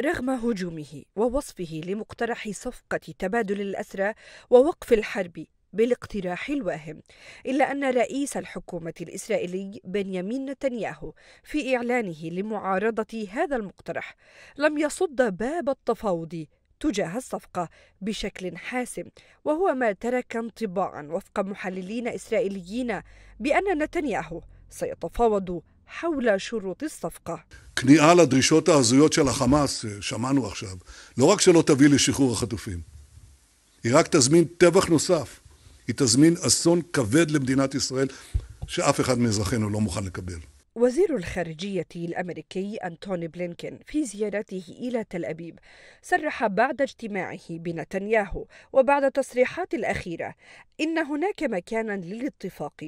رغم هجومه ووصفه لمقترح صفقة تبادل الأسرى ووقف الحرب بالاقتراح الواهم إلا أن رئيس الحكومة الإسرائيلي بنيامين نتنياهو في إعلانه لمعارضة هذا المقترح لم يصد باب التفاوض تجاه الصفقة بشكل حاسم وهو ما ترك انطباعا وفق محللين إسرائيليين بأن نتنياهو سيتفاوض حول شروط الصفقة כניעה לדרישות ההזויות של החמאס, שמענו עכשיו, לא רק שלא תביא לשחרור החטופים, היא רק תזמין טבח נוסף, היא תזמין אסון כבד למדינת ישראל שאף אחד מאזרחינו לא מוכן לקבל. وزير الخارجية الأمريكي أنتوني بلينكين في زيارته إلى تل أبيب صرح بعد اجتماعه بنتنياهو وبعد تصريحات الأخيرة إن هناك مكانا للاتفاق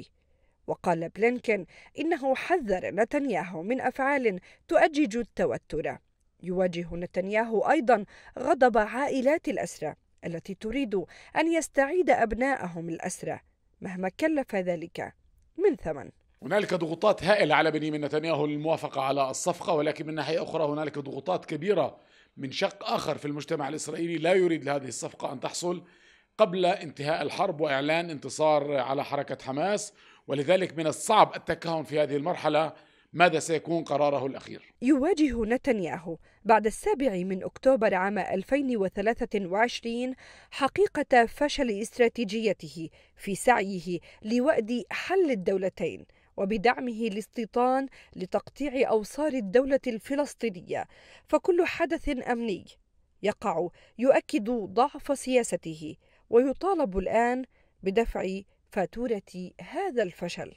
وقال بلينكين إنه حذر نتنياهو من أفعال تؤجج التوتر يواجه نتنياهو أيضا غضب عائلات الأسرى التي تريد أن يستعيد أبناءهم الأسرى مهما كلف ذلك من ثمن هنالك ضغوطات هائلة على بنيامين نتنياهو للموافقة على الصفقة ولكن من ناحية أخرى هنالك ضغوطات كبيرة من شق آخر في المجتمع الإسرائيلي لا يريد لهذه الصفقة أن تحصل قبل انتهاء الحرب واعلان انتصار على حركه حماس ولذلك من الصعب التكهن في هذه المرحله ماذا سيكون قراره الأخير؟ يواجه نتنياهو بعد السابع من أكتوبر عام 2023 حقيقة فشل استراتيجيته في سعيه لوأد حل الدولتين وبدعمه الاستيطان لتقطيع أوصار الدولة الفلسطينية فكل حدث أمني يقع يؤكد ضعف سياسته ويطالب الآن بدفع فاتورة هذا الفشل